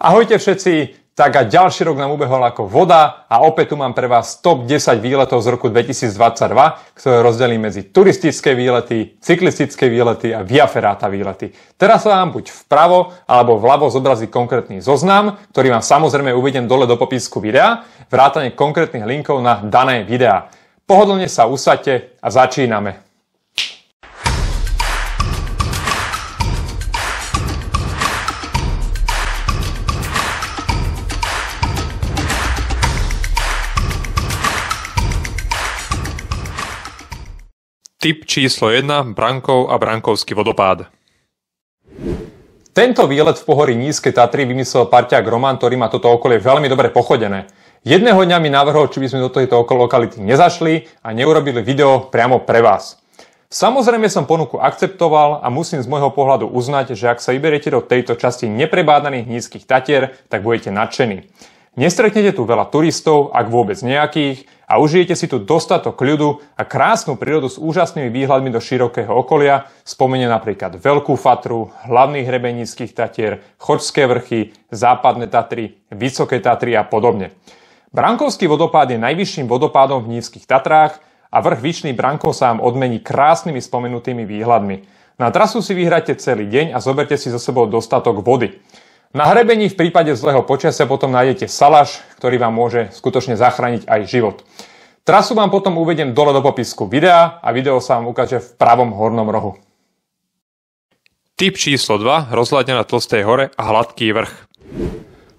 Ahojte všetci, tak a ďalší rok nám ubehol ako voda a opäť tu mám pre vás top 10 výletov z roku 2022, ktoré rozdelím medzi turistické výlety, cyklistické výlety a viaferáta výlety. Teraz sa vám buď vpravo alebo vľavo zobrazí konkrétny zoznam, ktorý vám samozrejme uvediem dole do popisku videa, vrátane konkrétnych linkov na dané videá. Pohodlne sa usadte a začíname. Tip číslo 1 Brankov a Brankovský vodopád. Tento výlet v pohorí Nízkej Tatry vymyslel parťák Roman, ktorý má toto okolie veľmi dobre pochodené. Jedného dňa mi navrhol, či by sme do tejto okolo lokality nezašli a neurobili video priamo pre vás. Samozrejme som ponuku akceptoval a musím z môjho pohľadu uznať, že ak sa vyberiete do tejto časti neprebádaných nízkych tatier, tak budete nadšení. Nestretnete tu veľa turistov, ak vôbec nejakých, a užijete si tu dostatok ľudu a krásnu prírodu s úžasnými výhľadmi do širokého okolia, spomene napríklad Veľkú Fatru, hlavných hrebeníckých Tatier, Chočské vrchy, Západné Tatry, Vysoké Tatry a podobne. Brankovský vodopád je najvyšším vodopádom v Nízkych Tatrách a vrch Vyšný Brankov sa vám odmení krásnymi spomenutými výhľadmi. Na trasu si vyhráte celý deň a zoberte si so sebou dostatok vody. Na hrebení v prípade zlého počasia potom nájdete salaš, ktorý vám môže skutočne zachrániť aj život. Trasu vám potom uvedem dole do popisku videa a video sa vám ukáže v pravom hornom rohu. Tip číslo 2. Rozhľadňa na Tlstej hore a hladký vrch.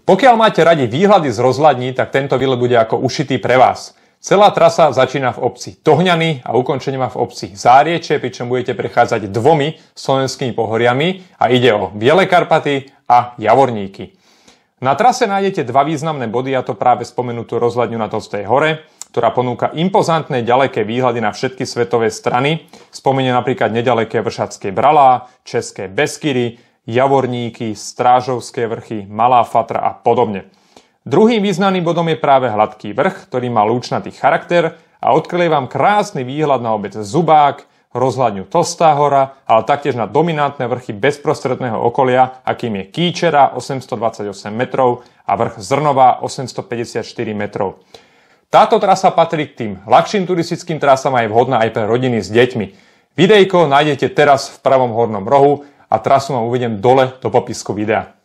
Pokiaľ máte radi výhľady z rozhľadní, tak tento výlet bude ako ušitý pre vás. Celá trasa začína v obci Tohňany a ukončenie má v obci Zárieče, pričom budete prechádzať dvomi slovenskými pohoriami a ide o Biele Karpaty a Javorníky. Na trase nájdete dva významné body a to práve spomenutú rozhľadňu na Tolstej hore, ktorá ponúka impozantné ďaleké výhľady na všetky svetové strany. Spomenie napríklad nedaleké Vršacké bralá, České Beskyry, Javorníky, Strážovské vrchy, Malá Fatra a podobne. Druhým významným bodom je práve hladký vrch, ktorý má lúčnatý charakter a odkryje vám krásny výhľad na obec Zubák, rozhľadňu Tostá hora, ale taktiež na dominantné vrchy bezprostredného okolia, akým je Kýčera 828 metrov a vrch Zrnová 854 metrov. Táto trasa patrí k tým ľahším turistickým trasám a je vhodná aj pre rodiny s deťmi. Videjko nájdete teraz v pravom hornom rohu a trasu vám uvediem dole do popisku videa.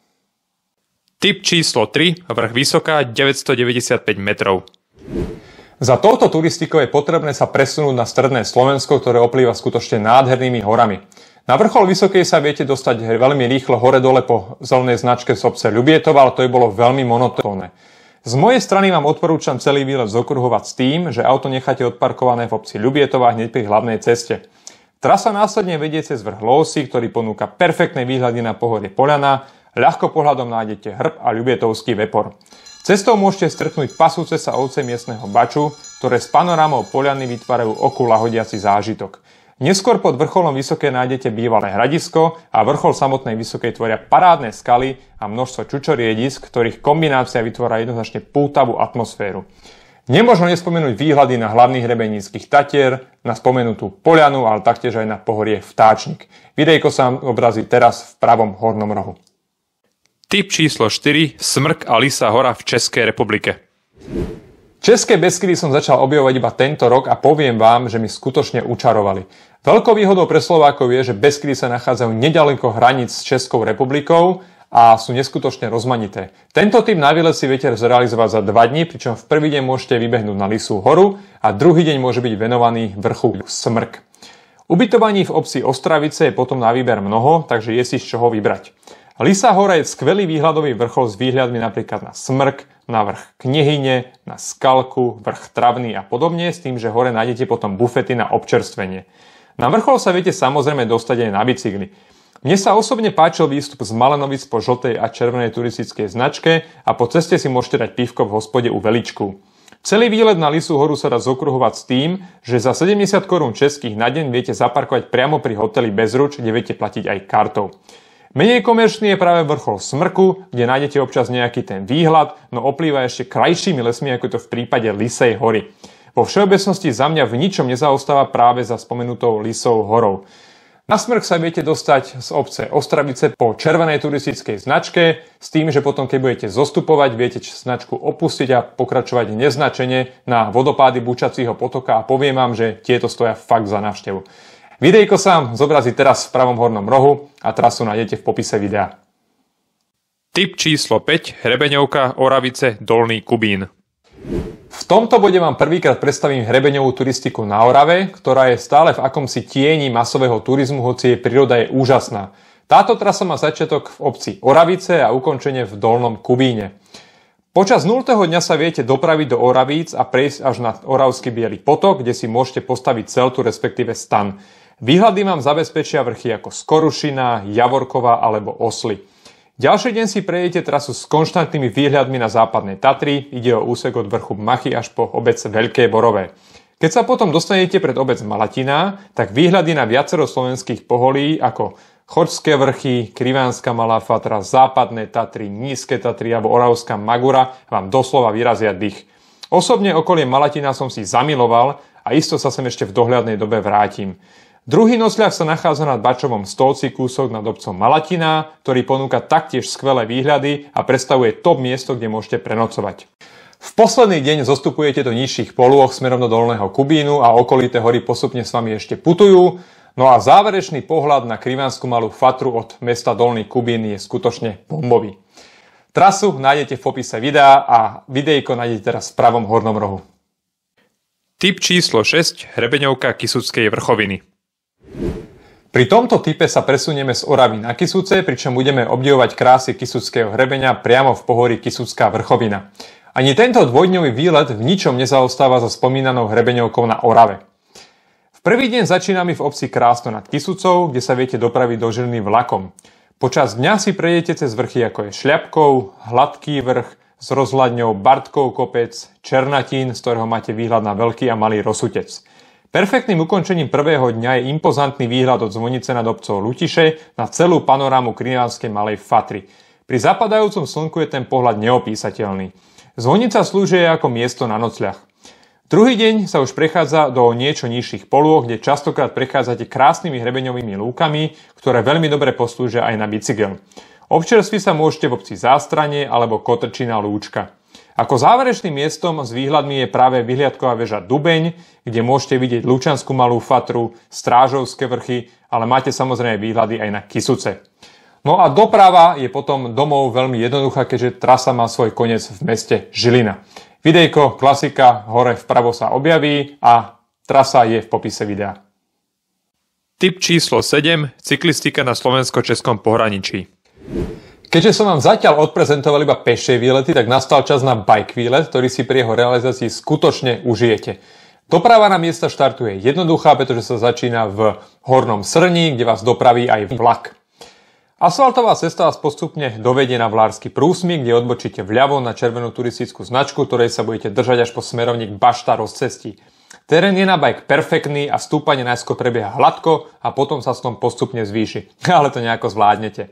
Typ číslo 3, vrch Vysoká, 995 metrov. Za touto turistikou je potrebné sa presunúť na stredné Slovensko, ktoré oplýva skutočne nádhernými horami. Na vrchol Vysokej sa viete dostať veľmi rýchlo hore-dole po zelenej značke z obce Ľubietova, ale to je bolo veľmi monotónne. Z mojej strany vám odporúčam celý výlet zokruhovať s tým, že auto necháte odparkované v obci Ľubietova hneď pri hlavnej ceste. Trasa následne vedie cez vrch Lousy, ktorý ponúka perfektné výhľady na pohorie poliana. Ľahko pohľadom nájdete hrb a ľubietovský vepor. Cestou môžete stretnúť pasúce sa ovce miestneho baču, ktoré s panorámou poliany vytvárajú oku lahodiaci zážitok. Neskôr pod vrcholom vysoké nájdete bývalé hradisko a vrchol samotnej Vysokej tvoria parádne skaly a množstvo čučoriedisk, ktorých kombinácia vytvára jednoznačne pútavú atmosféru. Nemožno nespomenúť výhľady na hlavných hrebeníckých tatier, na spomenutú polianu, ale taktiež aj na pohorie Vtáčnik. Videjko sa vám obrazí teraz v pravom hornom rohu. Typ číslo 4. Smrk a Lisa hora v Českej republike. České Beskydy som začal objavovať iba tento rok a poviem vám, že mi skutočne učarovali. Veľkou výhodou pre Slovákov je, že Beskydy sa nachádzajú nedaleko hraníc s Českou republikou a sú neskutočne rozmanité. Tento typ na výlet si viete zrealizovať za 2 dní, pričom v prvý deň môžete vybehnúť na Lisú horu a druhý deň môže byť venovaný vrchu Smrk. Ubytovaní v obci Ostravice je potom na výber mnoho, takže je si z čoho vybrať. Lisa hora je skvelý výhľadový vrchol s výhľadmi napríklad na smrk, na vrch knihyne, na skalku, vrch travný a podobne, s tým, že hore nájdete potom bufety na občerstvenie. Na vrchol sa viete samozrejme dostať aj na bicykli. Mne sa osobne páčil výstup z Malenovic po žltej a červenej turistickej značke a po ceste si môžete dať pivko v hospode u Veličku. Celý výlet na Lisu horu sa dá zokruhovať s tým, že za 70 korún českých na deň viete zaparkovať priamo pri hoteli Bezruč, kde viete platiť aj kartou. Menej komerčný je práve vrchol Smrku, kde nájdete občas nejaký ten výhľad, no oplýva ešte krajšími lesmi, ako je to v prípade Lisej hory. Vo všeobecnosti za mňa v ničom nezaostáva práve za spomenutou Lisou horou. Na Smrk sa viete dostať z obce Ostravice po červenej turistickej značke, s tým, že potom keď budete zostupovať, viete značku opustiť a pokračovať neznačene na vodopády Bučacího potoka a poviem vám, že tieto stoja fakt za návštevu. Videjko sa zobrazí teraz v pravom hornom rohu a trasu nájdete v popise videa. Tip číslo 5, Hrebeňovka, Oravice, Dolný Kubín. V tomto bode vám prvýkrát predstavím hrebeňovú turistiku na Orave, ktorá je stále v akomsi tieni masového turizmu, hoci jej príroda je úžasná. Táto trasa má začiatok v obci Oravice a ukončenie v Dolnom Kubíne. Počas 0. dňa sa viete dopraviť do Oravíc a prejsť až na Oravský Bielý potok, kde si môžete postaviť celtu, respektíve stan. Výhľady vám zabezpečia vrchy ako Skorušina, Javorková alebo Osly. Ďalší deň si prejdete trasu s konštantnými výhľadmi na západné Tatry, ide o úsek od vrchu Machy až po obec Veľké Borové. Keď sa potom dostanete pred obec Malatina, tak výhľady na viacero slovenských poholí ako chorské vrchy, Krivánska Malá Fatra, Západné Tatry, Nízke Tatry alebo Oravská Magura vám doslova vyrazia dých. Osobne okolie Malatina som si zamiloval a isto sa sem ešte v dohľadnej dobe vrátim. Druhý nosľah sa nachádza nad Bačovom stolci kúsok nad obcom Malatina, ktorý ponúka taktiež skvelé výhľady a predstavuje top miesto, kde môžete prenocovať. V posledný deň zostupujete do nižších polôch smerom do Dolného Kubínu a okolité hory postupne s vami ešte putujú, no a záverečný pohľad na krivánsku malú fatru od mesta Dolný Kubín je skutočne bombový. Trasu nájdete v popise videa a videjko nájdete teraz v pravom hornom rohu. Typ číslo 6 Hrebeňovka Kisuckej vrchoviny. Pri tomto type sa presunieme z Oravy na Kisúce, pričom budeme obdivovať krásy Kisúckého hrebenia priamo v pohorí Kisúcká vrchovina. Ani tento dvojdňový výlet v ničom nezaostáva za spomínanou hrebeňovkou na Orave. V prvý deň začíname v obci Krásno nad Kisúcov, kde sa viete dopraviť do Žilny vlakom. Počas dňa si prejdete cez vrchy ako je Šľapkov, Hladký vrch, s rozhľadňou Bartkov kopec, Černatín, z ktorého máte výhľad na Veľký a Malý Rosutec – Perfektným ukončením prvého dňa je impozantný výhľad od zvonice nad obcov Lutiše na celú panorámu Krinianskej malej Fatry. Pri zapadajúcom slnku je ten pohľad neopísateľný. Zvonica slúži ako miesto na nocľach. Druhý deň sa už prechádza do niečo nižších polôch, kde častokrát prechádzate krásnymi hrebeňovými lúkami, ktoré veľmi dobre poslúžia aj na bicykel. Občerství sa môžete v obci Zástranie alebo Kotrčina Lúčka. Ako záverečným miestom s výhľadmi je práve vyhliadková väža Dubeň, kde môžete vidieť Lučanskú malú fatru, Strážovské vrchy, ale máte samozrejme výhľady aj na Kisuce. No a doprava je potom domov veľmi jednoduchá, keďže trasa má svoj koniec v meste Žilina. Videjko, klasika, hore vpravo sa objaví a trasa je v popise videa. Typ číslo 7. Cyklistika na slovensko-českom pohraničí. Keďže som vám zatiaľ odprezentoval iba pešie výlety, tak nastal čas na bike výlet, ktorý si pri jeho realizácii skutočne užijete. Doprava na miesta štartu je jednoduchá, pretože sa začína v Hornom Srní, kde vás dopraví aj vlak. Asfaltová cesta vás postupne dovedie na Vlársky prúsmy, kde odbočíte vľavo na červenú turistickú značku, ktorej sa budete držať až po smerovník Bašta rozcestí. Terén je na bike perfektný a stúpanie najskôr prebieha hladko a potom sa s tom postupne zvýši. Ale to nejako zvládnete.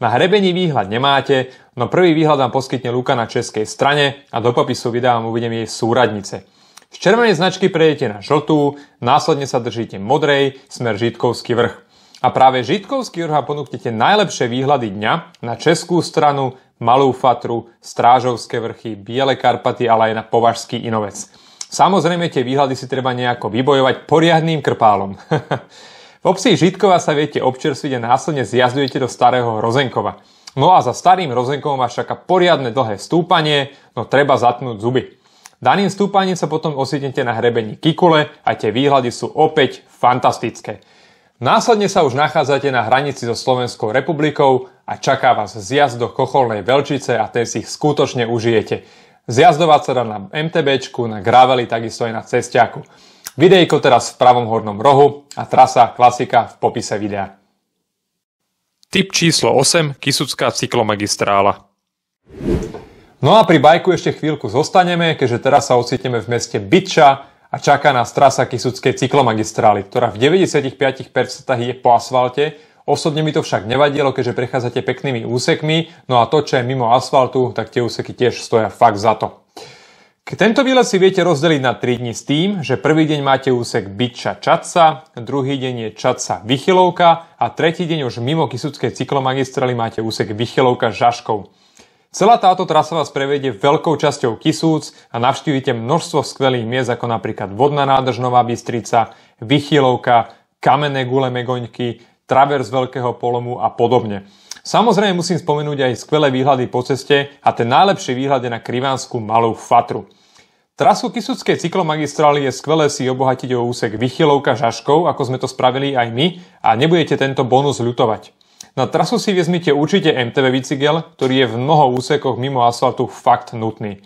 Na hrebení výhľad nemáte, no prvý výhľad vám poskytne Luka na českej strane a do popisu videa vám uvidím jej súradnice. Z červenej značky prejdete na žltú, následne sa držíte modrej, smer Žitkovský vrch. A práve Žitkovský vrch a ponúknete najlepšie výhľady dňa na českú stranu, Malú Fatru, Strážovské vrchy, Biele Karpaty, ale aj na Považský Inovec. Samozrejme tie výhľady si treba nejako vybojovať poriadným krpálom. V obci Žitkova sa viete občerstviť a následne zjazdujete do starého Rozenkova. No a za starým Rozenkovom vás čaká poriadne dlhé stúpanie, no treba zatnúť zuby. Daným stúpaním sa potom osvietnete na hrebení Kikule a tie výhľady sú opäť fantastické. Následne sa už nachádzate na hranici so Slovenskou republikou a čaká vás zjazd do Kocholnej Velčice a ten si ich skutočne užijete. Zjazdovať sa dá na MTBčku, na graveli, takisto aj na cestiaku. Videjko teraz v pravom hornom rohu a trasa klasika v popise videa. Typ číslo 8 Kisucká cyklomagistrála. No a pri bajku ešte chvíľku zostaneme, keďže teraz sa ocitneme v meste Byča a čaká nás trasa Kisuckej cyklomagistrály, ktorá v 95% je po asfalte, Osobne mi to však nevadilo, keďže prechádzate peknými úsekmi, no a to, čo je mimo asfaltu, tak tie úseky tiež stoja fakt za to. Tento výlet si viete rozdeliť na 3 dní s tým, že prvý deň máte úsek Byča Čaca, druhý deň je Čaca Vychylovka a tretí deň už mimo Kisuckej cyklomagistrály máte úsek Vychylovka Žaškov. Celá táto trasa vás prevedie veľkou časťou Kisúc a navštívite množstvo skvelých miest ako napríklad Vodná nádrž Nová Bystrica, Vychylovka, Kamenné gule Megoňky, Travers Veľkého polomu a podobne. Samozrejme musím spomenúť aj skvelé výhľady po ceste a ten najlepší výhľad je na krivánsku malú Fatru. Trasu Kisuckej cyklomagistrály je skvelé si obohatiť o úsek Vychylovka Žaškov, ako sme to spravili aj my, a nebudete tento bonus ľutovať. Na trasu si vezmite určite MTV bicykel, ktorý je v mnoho úsekoch mimo asfaltu fakt nutný.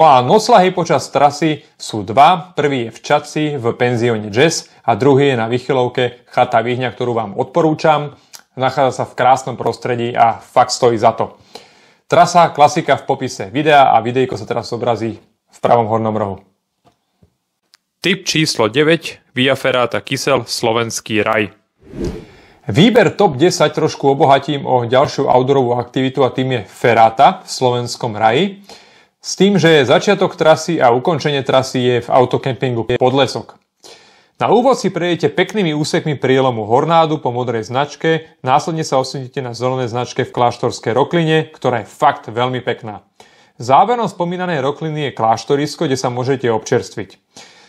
No a noslahy počas trasy sú dva. Prvý je v Čaci v penzióne Jazz a druhý je na Vychylovke Chata Vyhňa, ktorú vám odporúčam. Nachádza sa v krásnom prostredí a fakt stojí za to. Trasa, klasika v popise videa a videjko sa teraz zobrazí v pravom hornom rohu. Typ číslo 9 Via Ferrata Kysel Slovenský raj. Výber top 10 trošku obohatím o ďalšiu outdoorovú aktivitu a tým je Ferrata v slovenskom raji. S tým, že začiatok trasy a ukončenie trasy je v autokempingu Podlesok. Na úvod si prejdete peknými úsekmi prielomu Hornádu po modrej značke, následne sa osidíte na zelenej značke v kláštorskej Rokline, ktorá je fakt veľmi pekná. Záverom spomínanej rokliny je kláštorisko, kde sa môžete občerstviť.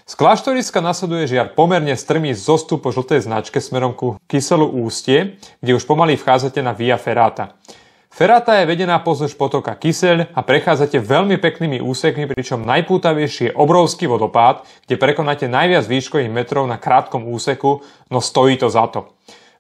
Z kláštoriska nasleduje žiar pomerne strmý zostup po žltej značke smerom ku kyselu ústie, kde už pomaly vchádzate na Via Ferrata. Ferrata je vedená pozdĺž potoka Kyseľ a prechádzate veľmi peknými úsekmi, pričom najpútavejší je obrovský vodopád, kde prekonáte najviac výškových metrov na krátkom úseku, no stojí to za to.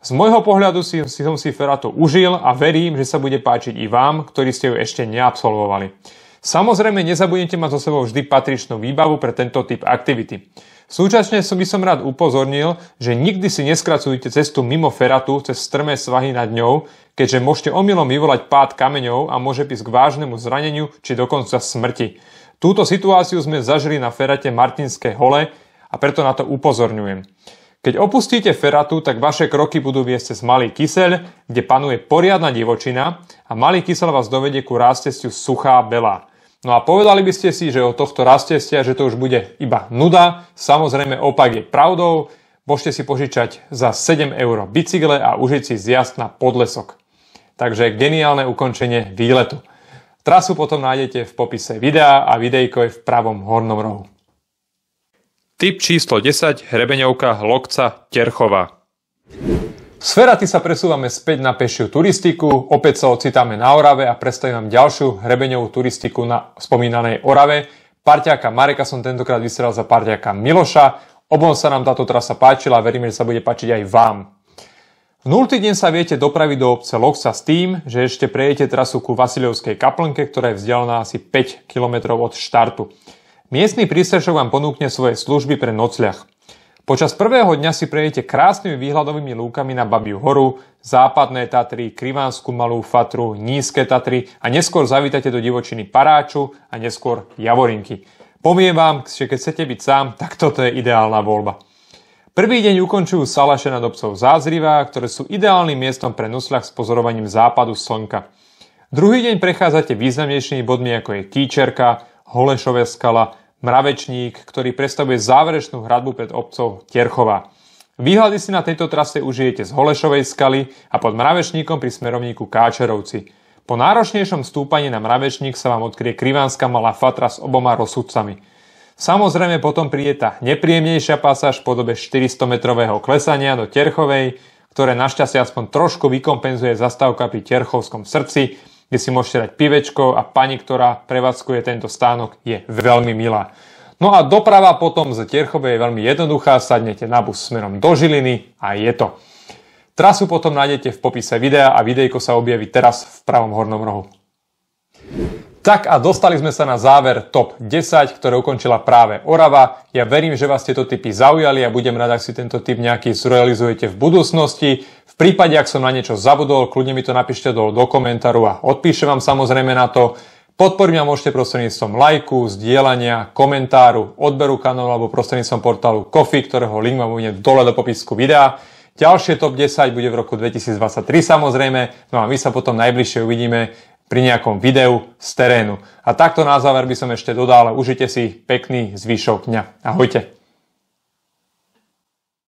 Z môjho pohľadu si, si som si Ferato užil a verím, že sa bude páčiť i vám, ktorí ste ju ešte neabsolvovali. Samozrejme, nezabudnite mať so sebou vždy patričnú výbavu pre tento typ aktivity. Súčasne som by som rád upozornil, že nikdy si neskracujte cestu mimo feratu cez strmé svahy nad ňou, keďže môžete omylom vyvolať pád kameňov a môže písť k vážnemu zraneniu či dokonca smrti. Túto situáciu sme zažili na ferate Martinské hole a preto na to upozorňujem. Keď opustíte feratu, tak vaše kroky budú viesť cez malý kyseľ, kde panuje poriadna divočina a malý kyseľ vás dovedie ku rástestiu suchá bela. No a povedali by ste si, že od tohto rastestia, že to už bude iba nuda, samozrejme opak je pravdou, môžete si požičať za 7 eur bicykle a užiť si zjazd na podlesok. Takže geniálne ukončenie výletu. Trasu potom nájdete v popise videa a videjko je v pravom hornom rohu. Typ číslo 10, hrebeňovka Lokca Terchova. Z Feraty sa presúvame späť na pešiu turistiku, opäť sa ocitáme na Orave a predstavím vám ďalšiu hrebeňovú turistiku na spomínanej Orave. Parťáka Mareka som tentokrát vysielal za parťáka Miloša. Obom sa nám táto trasa páčila a veríme, že sa bude páčiť aj vám. V 0. deň sa viete dopraviť do obce Loksa s tým, že ešte prejete trasu ku Vasiliovskej kaplnke, ktorá je vzdialená asi 5 km od štartu. Miestny prístrešok vám ponúkne svoje služby pre nocľah. Počas prvého dňa si prejdete krásnymi výhľadovými lúkami na Babiu horu, západné Tatry, Krivánsku malú Fatru, Nízke Tatry a neskôr zavítate do divočiny Paráču a neskôr Javorinky. Poviem vám, že keď chcete byť sám, tak toto je ideálna voľba. Prvý deň ukončujú salaše nad obcov Zázriva, ktoré sú ideálnym miestom pre nocľah s pozorovaním západu slnka. Druhý deň prechádzate významnejšími bodmi ako je Kýčerka, Holešové skala, Mravečník, ktorý predstavuje záverečnú hradbu pred obcov Terchova. Výhľady si na tejto trase užijete z Holešovej skaly a pod Mravečníkom pri smerovníku Káčerovci. Po náročnejšom stúpaní na Mravečník sa vám odkrie krivánska malá fatra s oboma rozsudcami. Samozrejme potom príde tá nepríjemnejšia pasáž v podobe 400-metrového klesania do Terchovej, ktoré našťastie aspoň trošku vykompenzuje zastávka pri Terchovskom srdci, kde si môžete dať pivečko a pani, ktorá prevádzkuje tento stánok, je veľmi milá. No a doprava potom z Terchove je veľmi jednoduchá, sadnete na bus smerom do Žiliny a je to. Trasu potom nájdete v popise videa a videjko sa objaví teraz v pravom hornom rohu. Tak a dostali sme sa na záver top 10, ktoré ukončila práve Orava. Ja verím, že vás tieto typy zaujali a budem rád, ak si tento typ nejaký zrealizujete v budúcnosti prípade, ak som na niečo zabudol, kľudne mi to napíšte dole do komentáru a odpíšem vám samozrejme na to. Podporiť ma môžete prostredníctvom lajku, zdieľania, komentáru, odberu kanálu alebo prostredníctvom portálu Kofi, ktorého link vám uvidím dole do popisku videa. Ďalšie top 10 bude v roku 2023 samozrejme, no a my sa potom najbližšie uvidíme pri nejakom videu z terénu. A takto na záver by som ešte dodal, užite si pekný zvyšok dňa. Ahojte.